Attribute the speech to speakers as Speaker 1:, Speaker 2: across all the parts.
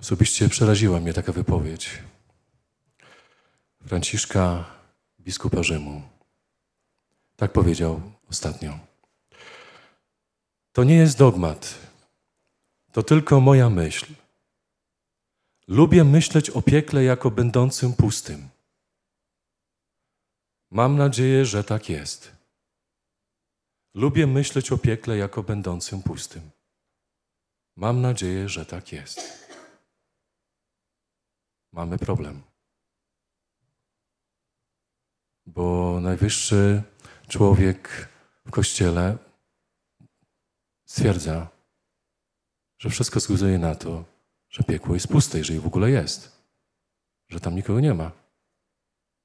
Speaker 1: Osobiście przeraziła mnie taka wypowiedź Franciszka, biskupa Rzymu. Tak powiedział ostatnio. To nie jest dogmat, to tylko moja myśl. Lubię myśleć o piekle jako będącym pustym. Mam nadzieję, że tak jest. Lubię myśleć o piekle jako będącym pustym. Mam nadzieję, że tak jest mamy problem. Bo najwyższy człowiek w kościele stwierdza, że wszystko wskazuje na to, że piekło jest puste, jeżeli w ogóle jest, że tam nikogo nie ma.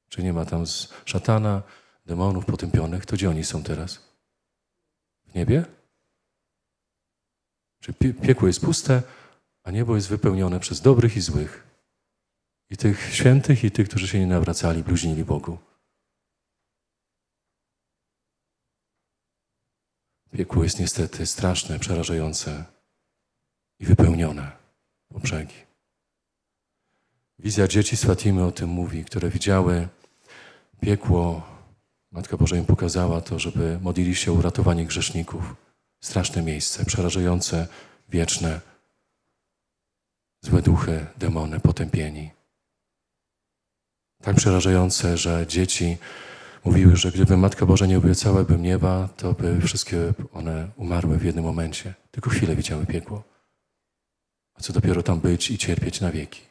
Speaker 1: Czy nie ma tam z szatana, demonów potępionych, to gdzie oni są teraz? W niebie? Czy piekło jest puste, a niebo jest wypełnione przez dobrych i złych? I tych świętych, i tych, którzy się nie nawracali, bluźnili Bogu. Piekło jest niestety straszne, przerażające i wypełnione po brzegi. Wizja dzieci z Fatimy o tym mówi, które widziały piekło. Matka Boża im pokazała to, żeby modlili się o uratowanie grzeszników. Straszne miejsce, przerażające, wieczne. Złe duchy, demony, potępieni tak przerażające, że dzieci mówiły, że gdyby Matka Boża nie obiecała bym nieba, to by wszystkie one umarły w jednym momencie. Tylko chwilę widziały piekło. A co dopiero tam być i cierpieć na wieki.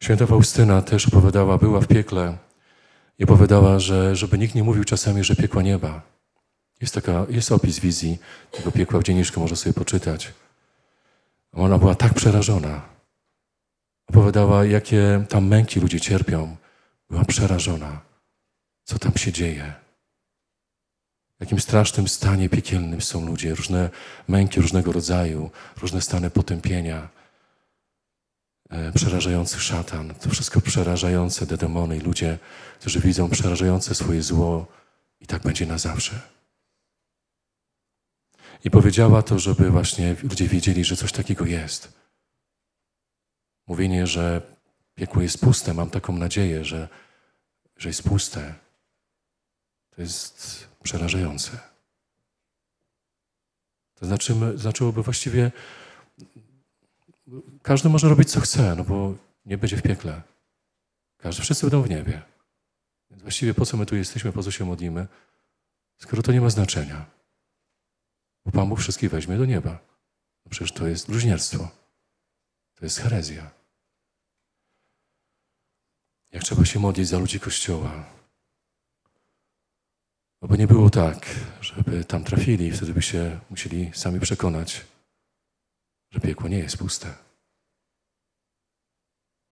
Speaker 1: Święta Faustyna też opowiadała, była w piekle i opowiadała, że żeby nikt nie mówił czasami, że piekła nieba. Jest, taka, jest opis wizji tego piekła w dzienniczku, można sobie poczytać. Ona była tak przerażona, opowiadała, jakie tam męki ludzie cierpią. Była przerażona, co tam się dzieje. W jakim strasznym stanie piekielnym są ludzie, różne męki różnego rodzaju, różne stany potępienia. E, przerażający szatan, to wszystko przerażające, te demony i ludzie, którzy widzą przerażające swoje zło i tak będzie na zawsze. I powiedziała to, żeby właśnie ludzie wiedzieli, że coś takiego jest Mówienie, że piekło jest puste, mam taką nadzieję, że, że jest puste, to jest przerażające. To znaczy, znaczyłoby właściwie, każdy może robić co chce, no bo nie będzie w piekle. Każdy, wszyscy będą w niebie. Więc właściwie po co my tu jesteśmy, po co się modlimy, skoro to nie ma znaczenia. Bo Pan Bóg wszystkich weźmie do nieba. No przecież to jest bluźnierstwo. To jest herezja. Jak trzeba się modlić za ludzi Kościoła. No bo nie było tak, żeby tam trafili, wtedy by się musieli sami przekonać, że piekło nie jest puste.